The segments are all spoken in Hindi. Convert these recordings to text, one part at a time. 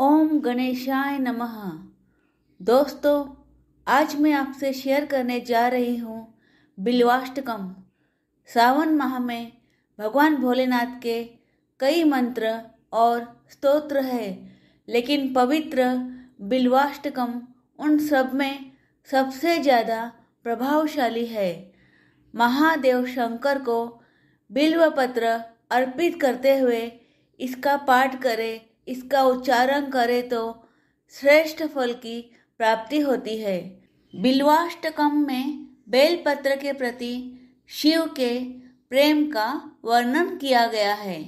ओम गणेशाय नमः दोस्तों आज मैं आपसे शेयर करने जा रही हूँ बिल्वाष्टकम सावन माह में भगवान भोलेनाथ के कई मंत्र और स्तोत्र है लेकिन पवित्र बिल्वाष्टकम उन सब में सबसे ज़्यादा प्रभावशाली है महादेव शंकर को बिल्व पत्र अर्पित करते हुए इसका पाठ करें इसका उच्चारण करें तो श्रेष्ठ फल की प्राप्ति होती है बिल्वाष्टकम में बेलपत्र के प्रति शिव के प्रेम का वर्णन किया गया है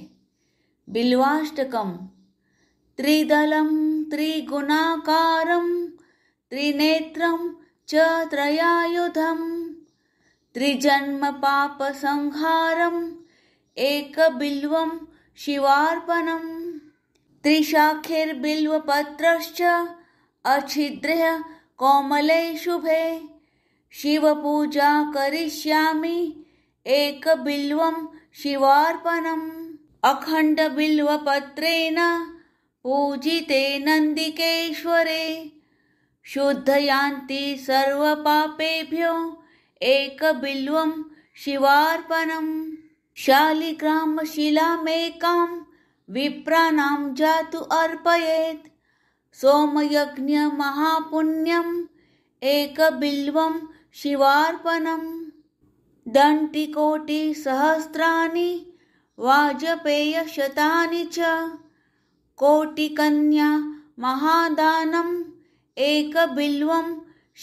बिल्वाष्टकम त्रिनेत्र त्रिगुणाकारं त्रिजन्म च संहारम एक बिल्वम शिवार्पणम त्रिशाखिर्बिल्वपत्रश्च अच्छिद्रः कोमले शुभे शिवपूजा करिष्यामि एकबिल्वं शिवार्पणम् अखण्डबिल्वपत्रेण पूजिते नन्दिकेश्वरे शुद्धयान्ति सर्वपापेभ्यो एकबिल्वं शिवार्पणम् शालिग्रामशिलामेकाम् विप्राणां जातु अर्पयेत् सोमयज्ञमहापुण्यम् एकबिल्वं शिवार्पणम् दण्टिकोटिसहस्राणि वाजपेयशतानि च कोटिकन्या महादानम् एकबिल्वं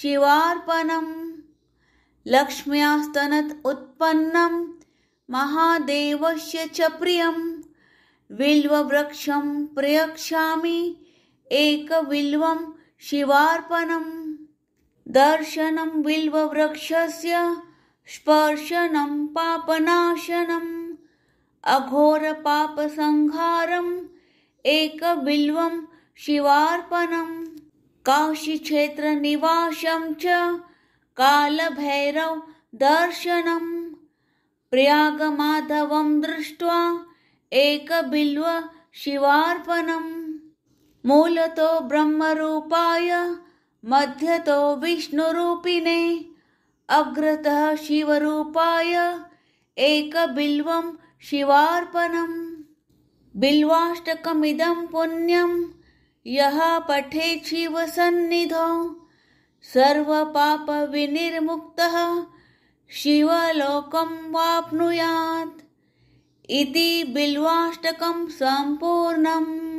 शिवार्पणम् लक्ष्म्यास्तनत् उत्पन्नं महादेवस्य च प्रियम् बिल्ववृक्षं प्रयक्षामि एकबिल्वं शिवार्पणं दर्शनं बिल्ववृक्षस्य स्पर्शनं पापनाशनम् अघोरपापसंहारम् एकबिल्वं शिवार्पणम् काशीक्षेत्रनिवासं च कालभैरव दर्शनम् प्रयागमाधवं दृष्ट्वा एकबिल्व शिवार्पणं मूलतो ब्रह्मरूपाय मध्यतो विष्णुरूपिणे अग्रतः शिवरूपाय एकबिल्वं शिवार्पणं बिल्वाष्टकमिदं पुण्यं यः पठे शिवसन्निधौ सर्वपापविनिर्मुक्तः शिवलोकं वाप्नुयात् इति बिल्वाष्टकं सम्पूर्णम्